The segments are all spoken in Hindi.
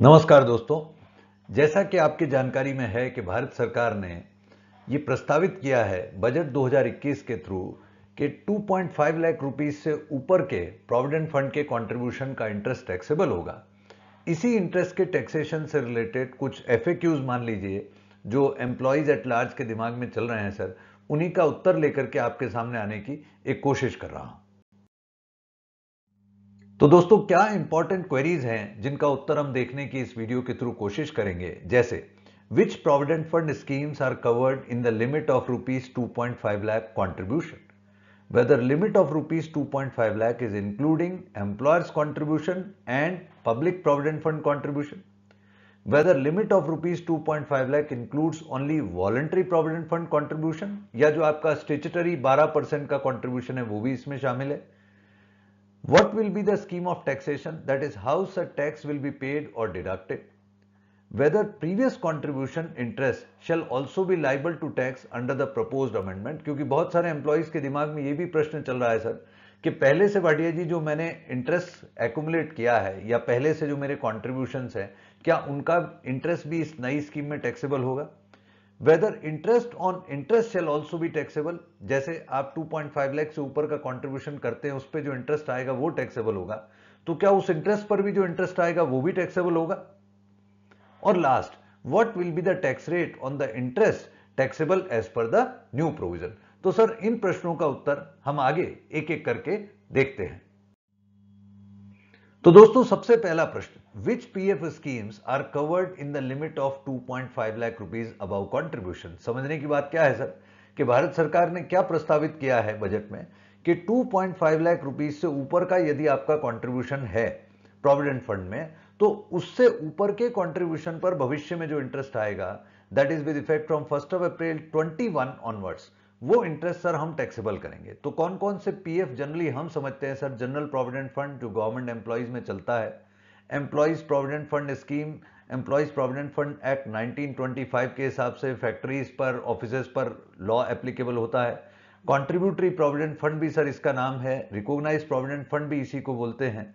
नमस्कार दोस्तों जैसा कि आपकी जानकारी में है कि भारत सरकार ने ये प्रस्तावित किया है बजट 2021 के थ्रू कि 2.5 लाख रुपीस से ऊपर के प्रोविडेंट फंड के कंट्रीब्यूशन का इंटरेस्ट टैक्सेबल होगा इसी इंटरेस्ट के टैक्सेशन से रिलेटेड कुछ एफ मान लीजिए जो एम्प्लॉयज एट लार्ज के दिमाग में चल रहे हैं सर उन्हीं का उत्तर लेकर के आपके सामने आने की एक कोशिश कर रहा हूं तो दोस्तों क्या इंपॉर्टेंट क्वेरीज हैं जिनका उत्तर हम देखने की इस वीडियो के थ्रू कोशिश करेंगे जैसे which provident fund schemes are covered in the limit of rupees two point five lakh contribution whether limit of rupees two point five lakh is including employer's contribution and public provident fund contribution whether limit of rupees two point five lakh includes only voluntary provident fund contribution या जो आपका स्टेचुटरी बारह परसेंट का कॉन्ट्रीब्यूशन है वो भी इसमें शामिल है What will be the scheme of taxation? That is how such tax will be paid or deducted. Whether previous contribution interest shall also be liable to tax under the proposed amendment kyunki bahut sare employees ke dimag mein ye bhi prashn chal raha hai sir ki pehle se badhiya ji jo maine interest accumulate kiya hai ya pehle se jo mere contributions hai kya unka interest bhi is nayi scheme mein taxable hoga whether interest on interest shall also भी टैक्सेबल जैसे आप 2.5 लाख से ऊपर का कॉन्ट्रीब्यूशन करते हैं उस पर जो इंटरेस्ट आएगा वो टैक्सेबल होगा तो क्या उस इंटरेस्ट पर भी जो इंटरेस्ट आएगा वो भी टैक्सेबल होगा और last what will be the tax rate on the interest taxable as per the new provision तो सर इन प्रश्नों का उत्तर हम आगे एक एक करके देखते हैं तो दोस्तों सबसे पहला प्रश्न which PF schemes are covered in the limit of 2.5 lakh rupees above contribution. समझने की बात क्या है सर कि भारत सरकार ने क्या प्रस्तावित किया है बजट में कि 2.5 लाख रुपीस से ऊपर का यदि आपका कंट्रीब्यूशन है प्रोविडेंट फंड में तो उससे ऊपर के कंट्रीब्यूशन पर भविष्य में जो इंटरेस्ट आएगा that is with effect from first of April 21 onwards वो इंटरेस्ट सर हम टैक्सेबल करेंगे तो कौन कौन से पीएफ जनरली हम समझते हैं सर जनरल प्रोविडेंट फंड जो गवर्नमेंट एम्प्लॉयज में चलता है employees provident fund scheme employees provident fund act 1925 के हिसाब से फैक्ट्रीज पर ऑफिस पर लॉ एप्लीकेबल होता है कॉन्ट्रीब्यूटरी प्रोविडेंट फंड भी सर इसका नाम है रिकॉग्नाइज प्रोविडेंट फंड भी इसी को बोलते हैं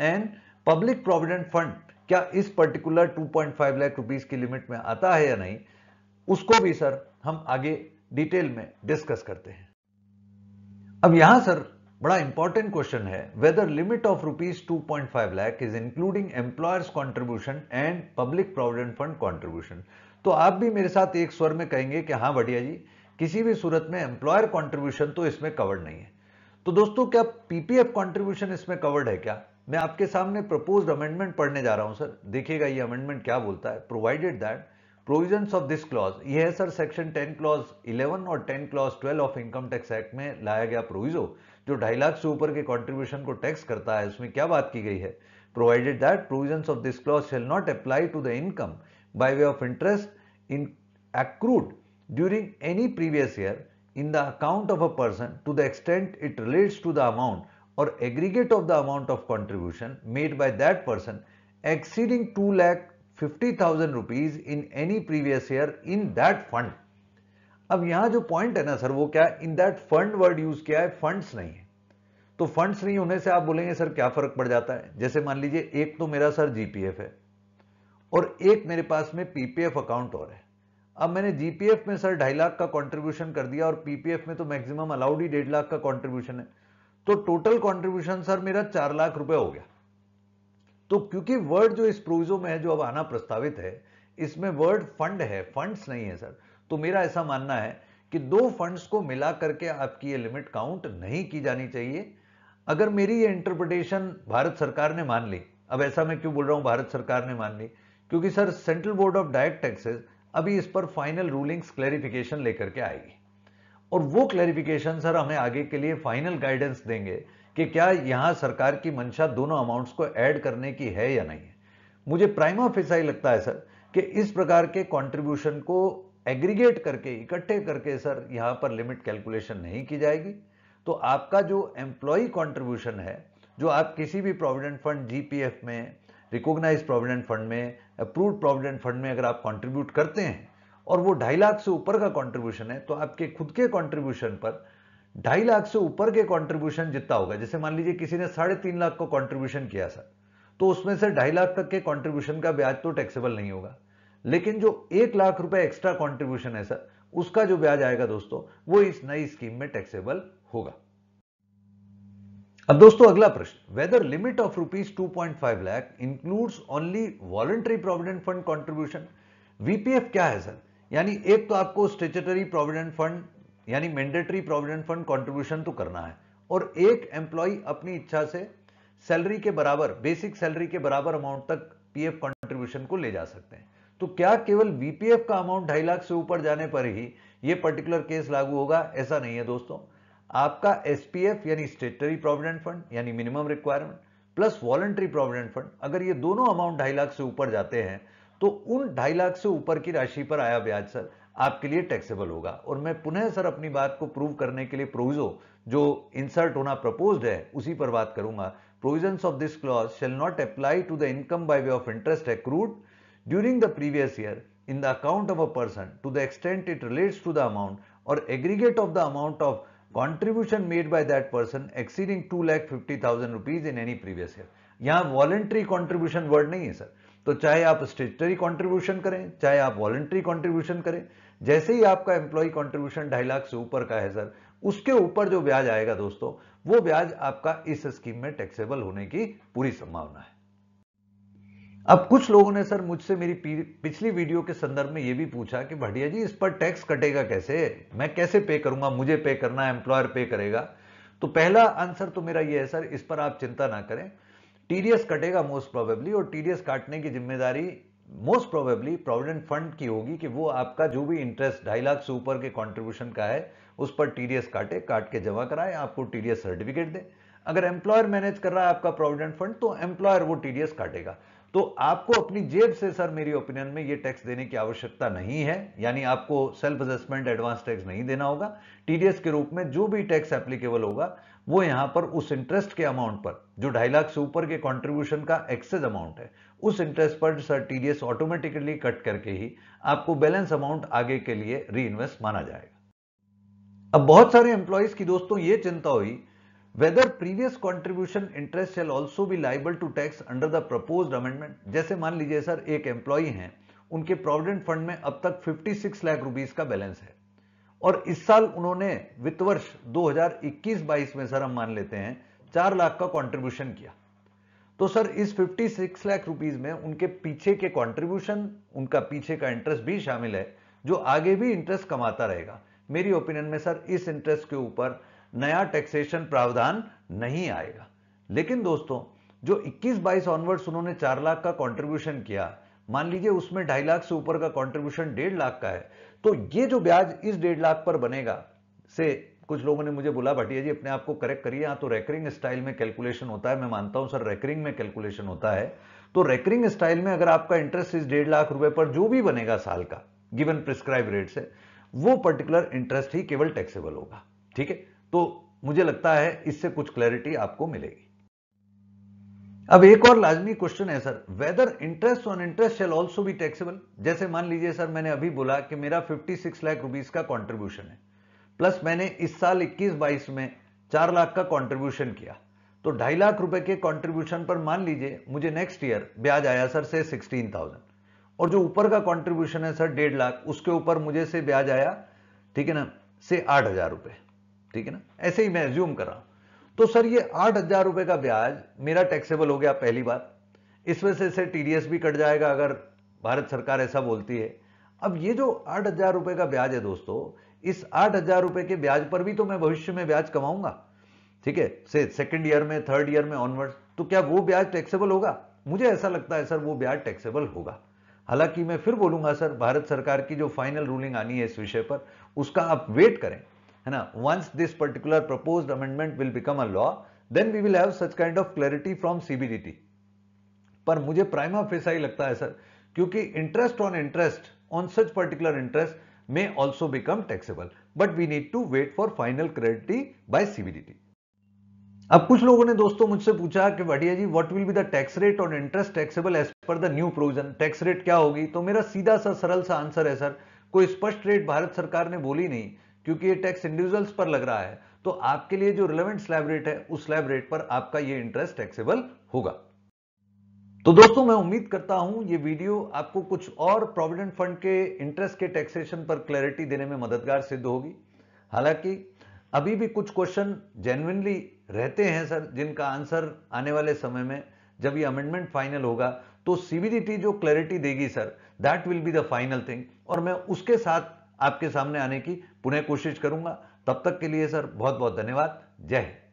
एंड पब्लिक प्रोविडेंट फंड क्या इस पर्टिकुलर 2.5 लाख रुपीस की लिमिट में आता है या नहीं उसको भी सर हम आगे डिटेल में डिस्कस करते हैं अब यहां सर बड़ा इंपॉर्टेंट क्वेश्चन है whether limit of rupees two point five lakh is including employer's contribution and public provident fund contribution तो आप भी मेरे साथ एक स्वर में कहेंगे कि हाँ बढ़िया जी किसी भी सूरत में एम्प्लॉयर कॉन्ट्रीब्यूशन तो इसमें कवर्ड नहीं है तो दोस्तों क्या पीपीएफ कॉन्ट्रीब्यूशन इसमें कवर्ड है क्या मैं आपके सामने प्रपोज अमेंडमेंट पढ़ने जा रहा हूं सर देखिएगा ये अमेंडमेंट क्या बोलता है provided that provisions of this clause यह है सर सेक्शन 10 क्लॉज 11 और 10 clause 12 of income tax act में लाया गया प्रोविजो जो ढाई लाख से ऊपर के कॉन्ट्रीब्यूशन को टैक्स करता है उसमें क्या बात की गई है provided that provisions of this clause shall not apply to the income by way of interest in accrued during any previous year in the account of a person to the extent it relates to the amount or aggregate of the amount of contribution made by that person exceeding two lakh 50,000 rupees in any previous year in that fund अब यहां जो पॉइंट है ना सर वो क्या in that fund word use किया है फंड्स नहीं है तो फंड्स नहीं होने से आप बोलेंगे सर क्या फर्क पड़ जाता है जैसे मान लीजिए एक तो मेरा सर जीपीएफ है और एक मेरे पास में पीपीएफ अकाउंट और है अब मैंने जीपीएफ में सर ढाई लाख का कंट्रीब्यूशन कर दिया और पीपीएफ में तो मैक्सिमम अलाउड ही डेढ़ लाख का कंट्रीब्यूशन है तो टोटल कंट्रीब्यूशन सर मेरा चार लाख रुपए हो गया तो क्योंकि वर्ड जो इस प्रोविजो में है जो अब आना प्रस्तावित है इसमें वर्ड फंड है फंड्स नहीं है सर तो मेरा ऐसा मानना है कि दो फंड्स को मिला करके आपकी ये लिमिट काउंट नहीं की जानी चाहिए अगर मेरी ये इंटरप्रिटेशन भारत सरकार ने मान ली अब ऐसा मैं क्यों बोल रहा हूं भारत सरकार ने मान ली क्योंकि sir central board of direct taxes अभी इस पर फाइनल रूलिंग्स क्लैरिफिकेशन लेकर के आएगी और वो क्लैरिफिकेशन सर हमें आगे के लिए फाइनल गाइडेंस देंगे कि क्या यहां सरकार की मंशा दोनों अमाउंट्स को ऐड करने की है या नहीं है मुझे प्राइम ऑफ ऐसा ही लगता है सर कि इस प्रकार के कंट्रीब्यूशन को एग्रीगेट करके इकट्ठे करके सर यहां पर लिमिट कैलकुलेशन नहीं की जाएगी तो आपका जो एम्प्लॉई कॉन्ट्रीब्यूशन है जो आप किसी भी प्रोविडेंट फंड जीपीएफ में रिकॉग्नाइज प्रोविडेंट फंड में अप्रूव्ड प्रोविडेंट फंड में अगर आप कंट्रीब्यूट करते हैं और वो ढाई लाख से ऊपर का कंट्रीब्यूशन है तो आपके खुद के कंट्रीब्यूशन पर ढाई लाख से ऊपर के कंट्रीब्यूशन जितना होगा जैसे मान लीजिए किसी ने साढ़े तीन लाख को कंट्रीब्यूशन किया सर तो उसमें से ढाई लाख तक के कंट्रीब्यूशन का ब्याज तो टैक्सेबल नहीं होगा लेकिन जो एक लाख रुपए एक्स्ट्रा कंट्रीब्यूशन है सर उसका जो ब्याज आएगा दोस्तों वो इस नई स्कीम में टैक्सेबल होगा अब दोस्तों अगला प्रश्न whether limit of rupees two point five lakh includes only voluntary provident fund contribution VPF क्या है सर यानी एक तो आपको स्टेचुटरी प्रोविडेंट फंड यानी मैंडेटरी प्रोविडेंट फंड कंट्रीब्यूशन तो करना है और एक एम्प्लॉय अपनी इच्छा से सैलरी के बराबर बेसिक सैलरी के बराबर अमाउंट तक पीएफ कंट्रीब्यूशन को ले जा सकते हैं तो क्या केवल बीपीएफ का अमाउंट ढाई लाख से ऊपर जाने पर ही यह पर्टिकुलर केस लागू होगा ऐसा नहीं है दोस्तों आपका एसपीएफ यानी स्टेटरी प्रोविडेंट फंड यानी minimum requirement plus voluntary provident fund अगर ये दोनों अमाउंट ढाई लाख से ऊपर जाते हैं तो उन ढाई लाख से ऊपर की राशि पर आया ब्याज सर आपके लिए टैक्सेबल होगा और मैं पुनः सर अपनी बात को प्रूव करने के लिए प्रोविजो जो इंसर्ट होना प्रपोज है उसी पर बात करूंगा provision of this clause shall not apply to the income by way of interest accrued during the previous year in the account of a person to the extent it relates to the amount or aggregate of the amount of contribution made by that person exceeding two lakh fifty thousand rupees in any previous year यहां वॉलेंट्री कॉन्ट्रीब्यूशन वर्ड नहीं है सर तो चाहे आप स्टेटरी कंट्रीब्यूशन करें चाहे आप वॉलेंट्री कंट्रीब्यूशन करें जैसे ही आपका एम्प्लॉय कंट्रीब्यूशन ढाई लाख से ऊपर का है सर उसके ऊपर जो ब्याज आएगा दोस्तों वो ब्याज आपका इस स्कीम में टैक्सेबल होने की पूरी संभावना है अब कुछ लोगों ने सर मुझसे मेरी पिछली वीडियो के संदर्भ में यह भी पूछा कि भटिया जी इस पर टैक्स कटेगा कैसे मैं कैसे पे करूंगा मुझे पे करना है एम्प्लॉयर पे करेगा तो पहला आंसर तो मेरा यह है सर इस पर आप चिंता ना करें टीडीएस कटेगा मोस्ट प्रोबेबली और टीडीएस काटने की जिम्मेदारी मोस्ट प्रोबेबली प्रोविडेंट फंड की होगी कि वो आपका जो भी इंटरेस्ट ढाई लाख से ऊपर के कॉन्ट्रीब्यूशन का है उस पर टीडीएस काटे काट के जमा कराए आपको टीडीएस सर्टिफिकेट दे अगर एम्प्लॉयर मैनेज कर रहा है आपका प्रोविडेंट फंड तो एम्प्लॉयर वो टीडीएस काटेगा तो आपको अपनी जेब से सर मेरी ओपिनियन में ये टैक्स देने की आवश्यकता नहीं है यानी आपको सेल्फ असेसमेंट एडवांस टैक्स नहीं देना होगा टीडीएस के रूप में जो भी टैक्स एप्लीकेबल होगा वो यहां पर उस इंटरेस्ट के अमाउंट पर जो ढाई लाख से ऊपर के कंट्रीब्यूशन का एक्सेस अमाउंट है उस इंटरेस्ट पर सर टीडीएस ऑटोमेटिकली कट करके ही आपको बैलेंस अमाउंट आगे के लिए री माना जाएगा अब बहुत सारे एम्प्लॉयज की दोस्तों ये चिंता हुई whether previous contribution interest shall also भी liable to tax under the proposed amendment जैसे मान लीजिए सर एक एम्प्लॉय है उनके प्रोविडेंट फंड में अब तक 56 लाख रुपीस का बैलेंस है और इस साल उन्होंने वित्त वर्ष 2021-22 में सर हम मान लेते हैं चार लाख का कंट्रीब्यूशन किया तो सर इस 56 लाख रुपीस में उनके पीछे के कंट्रीब्यूशन उनका पीछे का इंटरेस्ट भी शामिल है जो आगे भी इंटरेस्ट कमाता रहेगा मेरी ओपिनियन में सर इस इंटरेस्ट के ऊपर नया टैक्सेशन प्रावधान नहीं आएगा लेकिन दोस्तों जो 21-22 ऑनवर्ड्स उन्होंने चार लाख का कंट्रीब्यूशन किया मान लीजिए उसमें ढाई लाख से ऊपर का कंट्रीब्यूशन डेढ़ लाख का है तो ये जो ब्याज इस डेढ़ लाख पर बनेगा से कुछ लोगों ने मुझे बोला भटिया जी अपने आप को करेक्ट करिए यहाँ तो रेकरिंग स्टाइल में कैलकुलेशन होता है मैं मानता हूँ सर रेकरिंग में कैलकुलेशन होता है तो रेकरिंग स्टाइल में अगर आपका इंटरेस्ट इस डेढ़ लाख रुपए पर जो भी बनेगा साल का गिवन प्रिस्क्राइब रेट से वो पर्टिकुलर इंटरेस्ट ही केवल टैक्सेबल होगा ठीक है तो मुझे लगता है इससे कुछ क्लैरिटी आपको मिलेगी अब एक और लाजमी क्वेश्चन है sir whether interest on interest shall also भी टैक्सेबल जैसे मान लीजिए सर मैंने अभी बोला कि मेरा 56 लाख रुपीज का कंट्रीब्यूशन है प्लस मैंने इस साल 21-22 में 4 लाख का कंट्रीब्यूशन किया तो ढाई लाख रुपए के कंट्रीब्यूशन पर मान लीजिए मुझे नेक्स्ट ईयर ब्याज आया सर से 16,000 और जो ऊपर का कॉन्ट्रीब्यूशन है सर डेढ़ लाख उसके ऊपर मुझे से ब्याज आया ठीक है ना से आठ हजार रुपए ठीक है ना ऐसे ही मैं एज्यूम कर रहा हूं तो सर ये आठ हजार रुपए का ब्याज मेरा टैक्सेबल हो गया पहली बार इसमें से इसे टीडीएस भी कट जाएगा अगर भारत सरकार ऐसा बोलती है अब ये जो आठ हजार रुपए का ब्याज है दोस्तों इस आठ हजार रुपए के ब्याज पर भी तो मैं भविष्य में ब्याज कमाऊंगा ठीक है से सेकेंड ईयर में थर्ड ईयर में ऑनवर्ड तो क्या वो ब्याज टैक्सेबल होगा मुझे ऐसा लगता है सर वो ब्याज टैक्सेबल होगा हालांकि मैं फिर बोलूंगा सर भारत सरकार की जो फाइनल रूलिंग आनी है इस विषय पर उसका आप वेट करें है ना once this particular proposed amendment will become a law then we will have such kind of clarity from CBDT पर मुझे प्राइमा फेसा ही लगता है सर क्योंकि interest on interest on such particular interest may also become taxable but we need to wait for final clarity by CBDT अब कुछ लोगों ने दोस्तों मुझसे पूछा कि Wadia ji what will be the tax rate on interest taxable as per the new provision tax rate क्या होगी तो मेरा सीधा सा सरल सा आंसर है सर कोई स्पष्ट रेट भारत सरकार ने बोली नहीं क्योंकि ये टैक्स इंडिविजुअल्स पर लग रहा है तो आपके लिए जो रिलेवेंट स्लैब रेट है उस स्लैब रेट पर आपका ये इंटरेस्ट टैक्सेबल होगा तो दोस्तों मैं उम्मीद करता हूं ये वीडियो आपको कुछ और प्रोविडेंट फंड के इंटरेस्ट के टैक्सेशन पर क्लैरिटी देने में मददगार सिद्ध होगी हालांकि अभी भी कुछ क्वेश्चन जेन्यनली रहते हैं सर जिनका आंसर आने वाले समय में जब ये अमेंडमेंट फाइनल होगा तो सीबीडीटी जो क्लैरिटी देगी sir that will be the final thing और मैं उसके साथ आपके सामने आने की पुनः कोशिश करूंगा तब तक के लिए सर बहुत बहुत धन्यवाद जय हिंद